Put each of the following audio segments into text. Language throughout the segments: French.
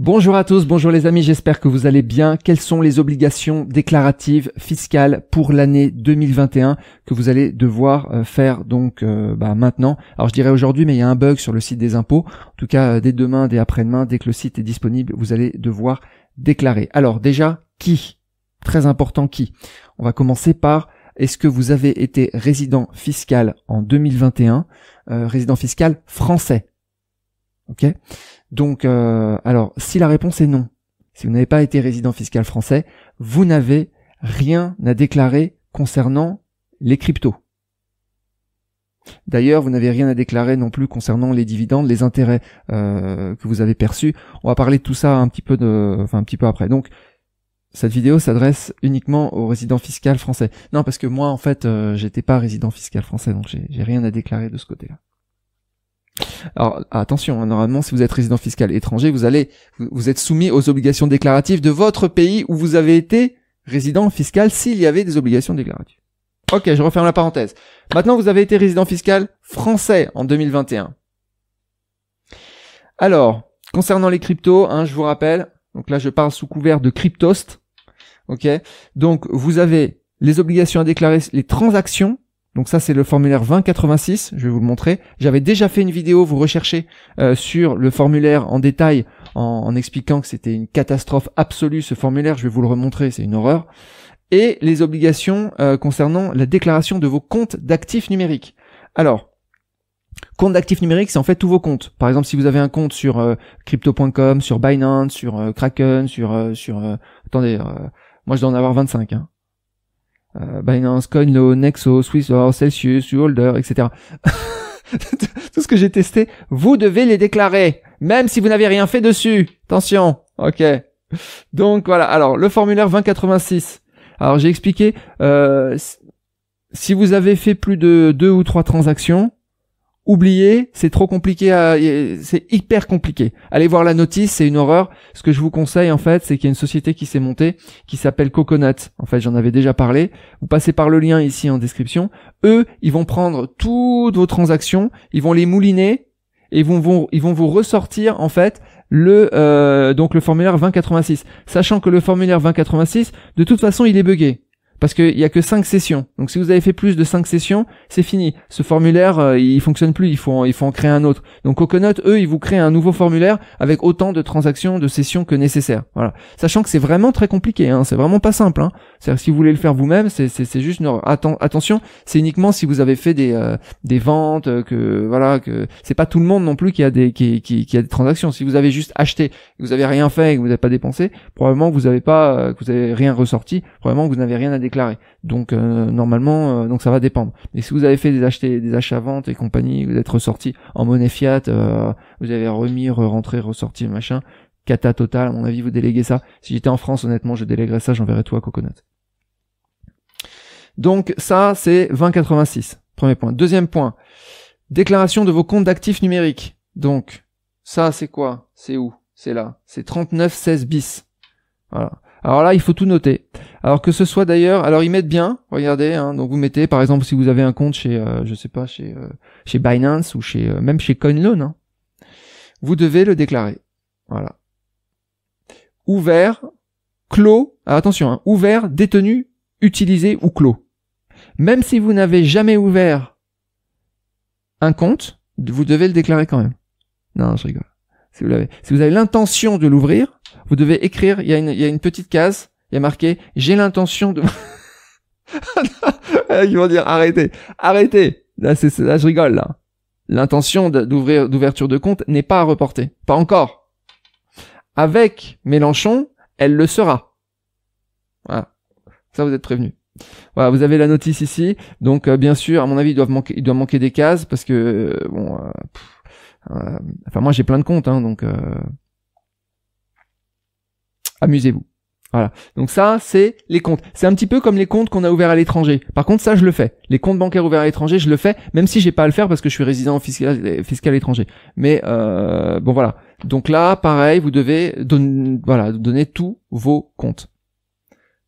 Bonjour à tous, bonjour les amis, j'espère que vous allez bien. Quelles sont les obligations déclaratives fiscales pour l'année 2021 que vous allez devoir euh, faire donc euh, bah, maintenant Alors je dirais aujourd'hui, mais il y a un bug sur le site des impôts. En tout cas, euh, dès demain, dès après-demain, dès que le site est disponible, vous allez devoir déclarer. Alors déjà, qui Très important qui On va commencer par est-ce que vous avez été résident fiscal en 2021, résident fiscal français Ok donc, euh, alors, si la réponse est non, si vous n'avez pas été résident fiscal français, vous n'avez rien à déclarer concernant les cryptos. D'ailleurs, vous n'avez rien à déclarer non plus concernant les dividendes, les intérêts euh, que vous avez perçus. On va parler de tout ça un petit peu de, enfin un petit peu après. Donc, cette vidéo s'adresse uniquement aux résidents fiscaux français. Non, parce que moi, en fait, euh, j'étais pas résident fiscal français, donc j'ai rien à déclarer de ce côté-là. Alors attention, hein, normalement, si vous êtes résident fiscal étranger, vous allez, vous êtes soumis aux obligations déclaratives de votre pays où vous avez été résident fiscal s'il y avait des obligations déclaratives. Ok, je referme la parenthèse. Maintenant, vous avez été résident fiscal français en 2021. Alors, concernant les cryptos, hein, je vous rappelle, donc là je parle sous couvert de cryptost. Ok, donc vous avez les obligations à déclarer, les transactions donc ça, c'est le formulaire 2086, je vais vous le montrer. J'avais déjà fait une vidéo, vous recherchez, euh, sur le formulaire en détail, en, expliquant que c'était une catastrophe absolue, ce formulaire, je vais vous le remontrer, c'est une horreur. Et les obligations euh, concernant la déclaration de vos comptes d'actifs numériques. Alors, compte d'actifs numériques, c'est en fait tous vos comptes. Par exemple, si vous avez un compte sur euh, crypto.com, sur Binance, sur Kraken, sur... sur attendez, moi je dois en avoir 25. Hein. Euh, Binance, Coinlo, Nexo, Swiss, Celsius, Holder, etc. Tout ce que j'ai testé, vous devez les déclarer, même si vous n'avez rien fait dessus. Attention, ok. Donc voilà, alors le formulaire 2086. Alors j'ai expliqué, euh, si vous avez fait plus de deux ou trois transactions, oubliez, c'est trop compliqué, à... c'est hyper compliqué. Allez voir la notice, c'est une horreur. Ce que je vous conseille en fait, c'est qu'il y a une société qui s'est montée, qui s'appelle Coconut. En fait, j'en avais déjà parlé. Vous passez par le lien ici en description. Eux, ils vont prendre toutes vos transactions, ils vont les mouliner et ils vont vous ressortir en fait le euh, donc le formulaire 2086, sachant que le formulaire 2086, de toute façon, il est buggé. Parce qu'il n'y a que 5 sessions. Donc si vous avez fait plus de 5 sessions, c'est fini. Ce formulaire, euh, il fonctionne plus, il faut, en, il faut en créer un autre. Donc Coconut, eux, ils vous créent un nouveau formulaire avec autant de transactions, de sessions que nécessaire. Voilà. Sachant que c'est vraiment très compliqué, hein. c'est vraiment pas simple. Hein. C'est-à-dire si vous voulez le faire vous-même, c'est juste une... attention, c'est uniquement si vous avez fait des, euh, des ventes, euh, que voilà, que c'est pas tout le monde non plus qui a des qui, a des transactions. Si vous avez juste acheté, que vous avez rien fait et que vous n'avez pas dépensé, probablement vous avez pas euh, vous avez rien ressorti, probablement que vous n'avez rien à déclarer. Donc normalement, donc ça va dépendre. Mais si vous avez fait des achats des achats ventes et compagnie, vous êtes ressorti en monnaie fiat, vous avez remis, re rentré, ressorti, machin, cata totale, à mon avis, vous déléguez ça. Si j'étais en France, honnêtement, je déléguerais ça, j'enverrais tout à donc ça, c'est 2086. Premier point. Deuxième point. Déclaration de vos comptes d'actifs numériques. Donc, ça, c'est quoi C'est où C'est là. C'est 3916 bis. Voilà. Alors là, il faut tout noter. Alors que ce soit d'ailleurs, alors ils mettent bien, regardez, hein. donc vous mettez, par exemple, si vous avez un compte chez, euh, je sais pas, chez, euh, chez Binance ou chez, euh, même chez CoinLoan, hein. vous devez le déclarer. Voilà. Ouvert, clos, ah, attention, hein. ouvert, détenu, utilisé ou clos même si vous n'avez jamais ouvert un compte, vous devez le déclarer quand même. Non, je rigole. Si vous si avez l'intention de l'ouvrir, vous devez écrire. Il y, a une, petite case. Il y a marqué j'ai l'intention de. Ils vont dire arrêtez, arrêtez. Là, je rigole là. L'intention d'ouvrir d'ouverture de compte n'est pas à reporter, pas encore. Avec Mélenchon, elle le sera. Voilà. Ça, vous êtes prévenu. Voilà, vous avez la notice ici. Donc euh, bien sûr, à mon avis, il doit manquer, il doit manquer des cases parce que euh, bon, euh, enfin moi j'ai plein de comptes, hein, donc amusez-vous. Voilà. Donc ça, c'est les comptes. C'est un petit peu comme les comptes qu'on a ouverts à l'étranger. Par contre, ça, je le fais. Les comptes bancaires ouverts à l'étranger, je le fais, même si j'ai pas à le faire parce que je suis résident fiscal, fiscal étranger. Mais bon, voilà. Donc là, pareil, vous devez voilà, donner tous vos comptes.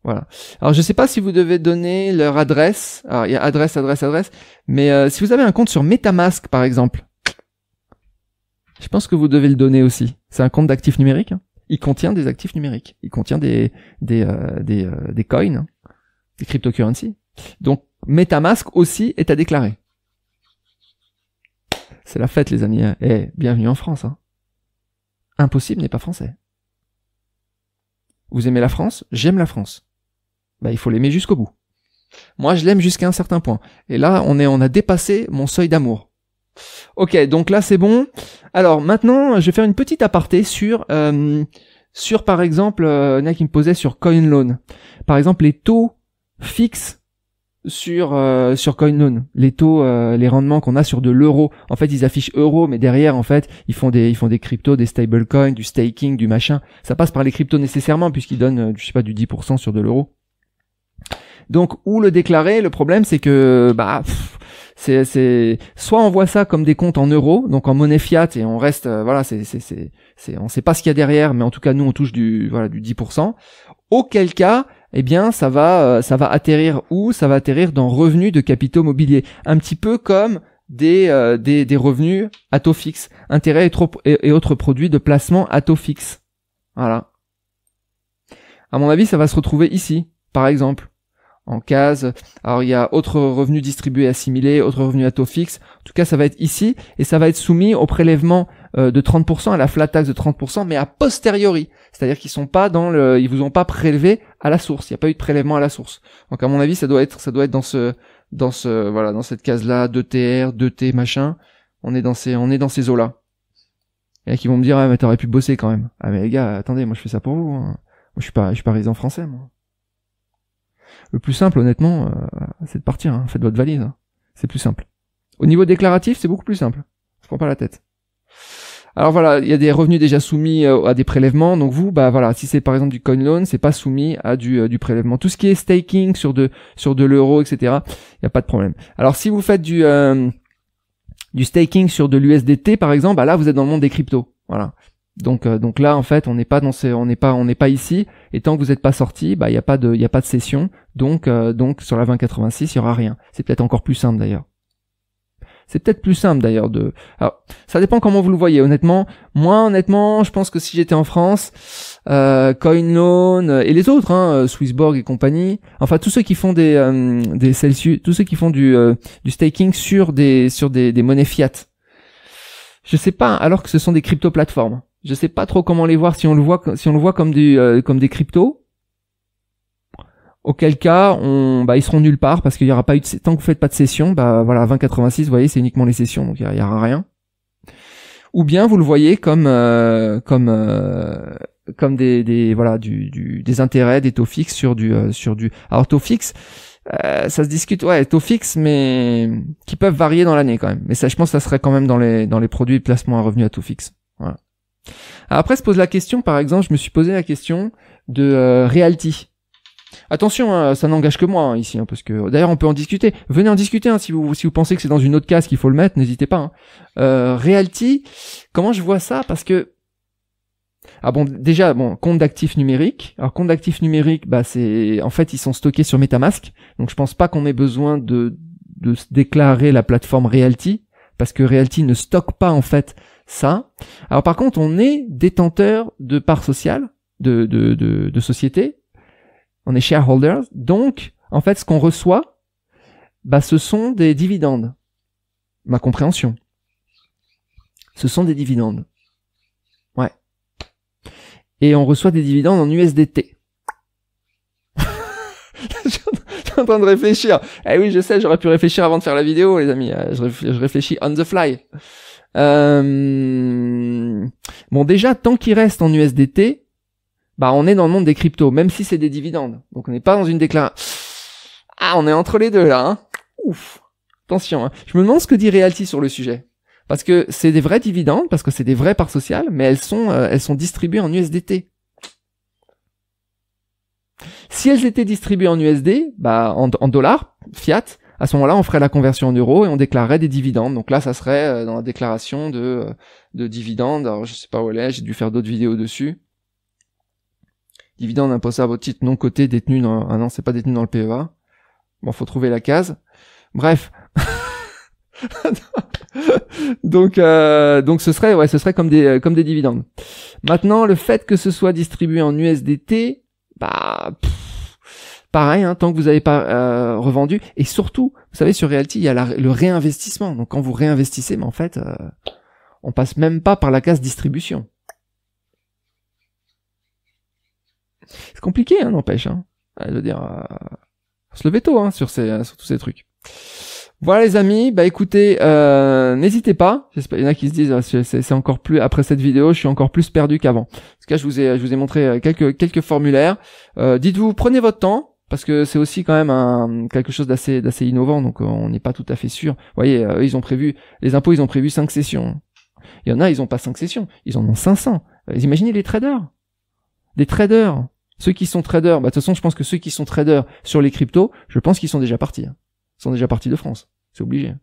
Voilà. Alors je sais pas si vous devez donner leur adresse. Alors il y a adresse, adresse, adresse. Mais euh, si vous avez un compte sur MetaMask par exemple, je pense que vous devez le donner aussi. C'est un compte d'actifs numériques. Hein. Il contient des actifs numériques. Il contient des des euh, des, euh, des coins, des cryptocurrencies. Donc MetaMask aussi est à déclarer. C'est la fête les amis. Et eh, eh, bienvenue en France. Hein. Impossible n'est pas français. Vous aimez la France J'aime la France. Bah, il faut l'aimer jusqu'au bout. Moi, je l'aime jusqu'à un certain point. Et là, on, est, on a dépassé mon seuil d'amour. Ok, donc là, c'est bon. Alors maintenant, je vais faire une petite aparté sur, euh, sur par exemple, euh, qui me posait sur CoinLoan. Par exemple, les taux fixes sur euh, sur CoinLoan, les taux, euh, les rendements qu'on a sur de l'euro. En fait, ils affichent euro, mais derrière, en fait, ils font des ils font des cryptos, des stablecoins, du staking, du machin. Ça passe par les cryptos nécessairement puisqu'ils donnent, je sais pas, du 10% sur de l'euro. Donc où le déclarer Le problème c'est que bah c'est c'est soit on voit ça comme des comptes en euros, donc en monnaie fiat et on reste euh, voilà c'est c'est c'est on sait pas ce qu'il y a derrière, mais en tout cas nous on touche du voilà du 10%. Auquel cas eh bien ça va euh, ça va atterrir où Ça va atterrir dans revenus de capitaux mobiliers, un petit peu comme des, euh, des, des, revenus à taux fixe, intérêts et, et, autres produits de placement à taux fixe. Voilà. À mon avis, ça va se retrouver ici, par exemple en case. Alors il y a autre revenu distribué assimilé, autre revenu à taux fixe. En tout cas, ça va être ici et ça va être soumis au prélèvement euh, de 30%, à la flat tax de 30%, mais a posteriori. C'est-à-dire qu'ils sont pas dans le, ils vous ont pas prélevé à la source. Il n'y a pas eu de prélèvement à la source. Donc à mon avis, ça doit être, ça doit être dans ce, dans ce, voilà, dans cette case-là, 2TR, 2T, machin. On est dans ces, on est dans ces eaux-là. Et qui vont me dire, ah, mais t'aurais pu bosser quand même. Ah, mais les gars, attendez, moi je fais ça pour vous. Hein. Moi, je suis pas, je suis pas résident français, moi. Le plus simple, honnêtement, euh, c'est de partir. Hein. Faites votre valise. Hein. C'est plus simple. Au niveau déclaratif, c'est beaucoup plus simple. Je prends pas la tête. Alors voilà, il y a des revenus déjà soumis euh, à des prélèvements. Donc vous, bah voilà, si c'est par exemple du coin loan, c'est pas soumis à du, euh, prélèvement. Tout ce qui est staking sur de sur de l'euro, etc. Il n'y a pas de problème. Alors si vous faites du du staking sur de l'USDT par exemple, bah là vous êtes dans le monde des cryptos. Voilà. Donc donc là en fait on n'est pas dans on n'est pas on n'est pas ici. Et tant que vous n'êtes pas sorti, bah il n'y a pas de il a pas de session. Donc, euh, donc sur la 2086, il n'y aura rien. C'est peut-être encore plus simple d'ailleurs. C'est peut-être plus simple d'ailleurs de. Alors, ça dépend comment vous le voyez. Honnêtement, moi, honnêtement, je pense que si j'étais en France, euh, Coinloan euh, et les autres, hein, euh, Swissborg et compagnie, enfin tous ceux qui font des Celsius, tous ceux qui font du du staking sur des sur des, monnaies fiat. Je sais pas. Alors que ce sont des crypto plateformes, je sais pas trop comment les voir si on le voit si on le voit comme du comme des cryptos auquel cas on bah, ils seront nulle part parce qu'il y aura pas eu de, tant que vous faites pas de session bah voilà 2086 vous voyez c'est uniquement les sessions donc il n'y aura rien ou bien vous le voyez comme euh, comme euh, comme des, voilà des intérêts des taux fixes sur du euh, sur du alors taux fixes, ça se discute ouais taux fixes, mais qui peuvent varier dans l'année quand même mais ça je pense que ça serait quand même dans les dans les produits de placement à revenu à taux fixe voilà après se pose la question par exemple je me suis posé la question de realty Attention, hein, ça n'engage que moi hein, ici, hein, parce que d'ailleurs on peut en discuter. Venez en discuter si vous si vous pensez que c'est dans une autre case qu'il faut le mettre, n'hésitez pas. Euh, Realty, comment je vois ça Parce que ah bon, déjà, bon, compte d'actifs numériques. Alors, compte d'actifs numériques, bah, c'est, en fait, ils sont stockés sur MetaMask. Donc, je pense pas qu'on ait besoin de, déclarer la plateforme Realty. Parce que Realty ne stocke pas, en fait, ça. Alors, par contre, on est détenteur de parts sociales, de, de, de sociétés on est shareholders. Donc, en fait, ce qu'on reçoit, bah, ce sont des dividendes. Ma compréhension. Ce sont des dividendes. Ouais. Et on reçoit des dividendes en USDT. je suis en train de réfléchir. Eh oui, je sais, j'aurais pu réfléchir avant de faire la vidéo, les amis. Euh, je réfléchis on the fly. Euh, bon, déjà, tant qu'il reste en USDT, bah on est dans le monde des cryptos, même si c'est des dividendes. Donc on n'est pas dans une déclaration. Ah, on est entre les deux là. Hein. Ouf. Attention. Hein. Je me demande ce que dit Realty sur le sujet. Parce que c'est des vrais dividendes, parce que c'est des vraies parts sociales, mais elles sont, euh, elles sont distribuées en USDT. Si elles étaient distribuées en USD, bah en, dollars, fiat, à ce moment-là, on ferait la conversion en euros et on déclarerait des dividendes. Donc là, ça serait euh, dans la déclaration de, euh, de dividendes. Alors je sais pas où elle est, j'ai dû faire d'autres vidéos dessus dividende imposable au titre non coté détenu dans, ah non, c'est pas détenu dans le PEA. Bon, faut trouver la case. Bref. donc euh, donc ce serait ouais ce serait comme des euh, comme des dividendes. Maintenant le fait que ce soit distribué en USDT bah pareil hein, tant que vous n'avez pas euh, revendu et surtout vous savez sur Realty il y a le réinvestissement donc quand vous réinvestissez mais en fait on passe même pas par la case distribution. C'est compliqué, hein, n'empêche. Hein. Ah, je dire, euh, on se lever tôt hein, euh, sur, tous ces trucs. Voilà les amis, bah écoutez, euh, n'hésitez pas. il y en a qui se disent, euh, c'est encore plus après cette vidéo, je suis encore plus perdu qu'avant. En tout cas, je vous ai, je vous ai montré quelques quelques formulaires. Dites-vous, prenez votre temps parce que c'est aussi quand même un, quelque chose d'assez d'assez innovant, donc on n'est pas tout à fait sûr. Vous voyez, ils ont prévu les impôts, ils ont prévu cinq sessions. Il y en a, ils ont pas cinq sessions, ils en ont 500. imaginez les traders, des traders ceux qui sont traders, bah, de toute façon, je pense que ceux qui sont traders sur les cryptos, je pense qu'ils sont déjà partis. Hein. Ils sont déjà partis de France. C'est obligé.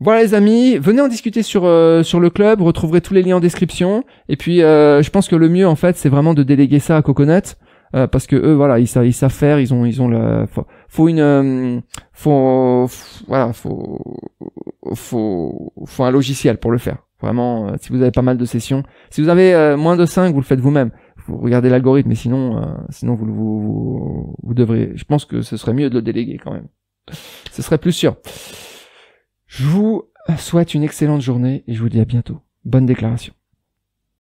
Voilà les amis, venez en discuter sur euh, sur le club, vous retrouverez tous les liens en description. Et puis euh, je pense que le mieux en fait, c'est vraiment de déléguer ça à Coconut euh, parce que eux voilà, ils savent, ils faire, ils ont ils ont la faut, une faut, faut, voilà, faut faut un logiciel pour le faire. Vraiment, euh, si vous avez pas mal de sessions, si vous avez euh, moins de 5, vous le faites vous-même. Vous regardez l'algorithme, mais sinon, euh, sinon vous, vous, vous, vous devrez. Je pense que ce serait mieux de le déléguer quand même. Ce serait plus sûr. Je vous souhaite une excellente journée et je vous dis à bientôt. Bonne déclaration.